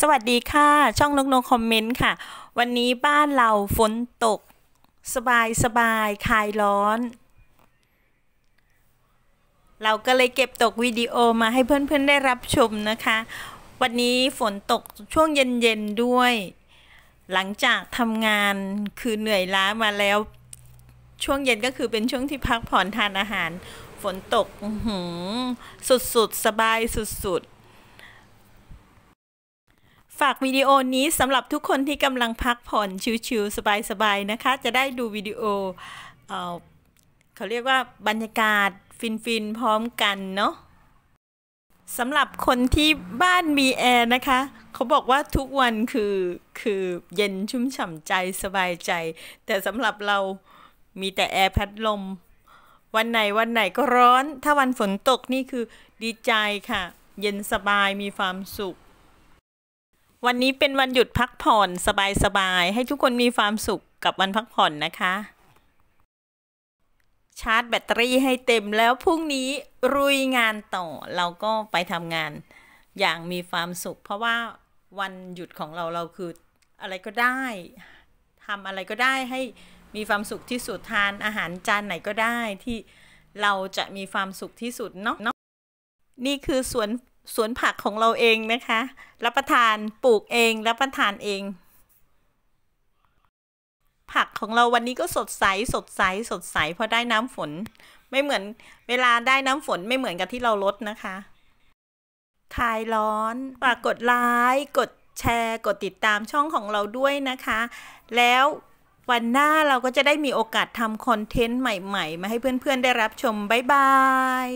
สวัสดีค่ะ ช่องนกนกคอมเมนต์ค่ะ วันนี้บ้านเราฝนตกสบายสบายคลายร้อน เราก็เลยเก็บตกวิดีโอมาให้เพื่อนๆได้รับชมนะคะ วันนี้ฝนตกช่วงเย็นๆด้วย หลังจากทำงานคือเหนื่อยล้ามาแล้วช่วงเย็นก็คือเป็นช่วงที่พักผ่อนทานอาหาร ฝนตกสุดๆ สบายสุดๆฝากวิดีโอนี้สำหรับทุกคนที่กำลังพักผ่อนชิวๆสบายๆนะคะ จะได้ดูวิดีโอเอเขาเรียกว่าบรรยากาศฟินๆพร้อมกันเนาะสำหรับคนที่บ้านมีแอร์นะคะเขาบอกว่าทุกวันคือคือเย็นชุ่มฉ่ำใจสบายใจ แต่สำหรับเรา มีแต่แอร์พัดลมวันไหนวันไหนก็ร้อน ถ้าวันฝนตกนี่คือดีใจค่ะ เย็นสบายมีความสุขวันนี้เป็นวันหยุดพักผ่อนสบายๆให้ทุกคนมีความสุขกับวันพักผ่อนนะคะ ชาร์จแบตเตอรี่ให้เต็มแล้วพรุ่งนี้รุยงานต่อเราก็ไปทำงานอย่างมีความสุข เพราะว่าวันหยุดของเราเราคืออะไรก็ได้ทำอะไรก็ได้ให้มีความสุขที่สุดทานอาหารจานไหนก็ได้ที่เราจะมีความสุขที่สุดเนาะนี่คือสวนสวนผักของเราเองนะคะ รับประทาน ปลูกเอง รับประทานเอง ผักของเราวันนี้ก็สดใส สดใส สดใส เพราะได้น้ำฝน ไม่เหมือนเวลาได้น้ำฝนไม่เหมือนกับที่เราลดนะคะคลายร้อน ฝากกดไลค์ กดแชร์ กดติดตามช่องของเราด้วยนะคะ แล้ววันหน้าเราก็จะได้มีโอกาสทำคอนเทนต์ใหม่ๆ มาให้เพื่อนๆได้รับชมบ๊ายบาย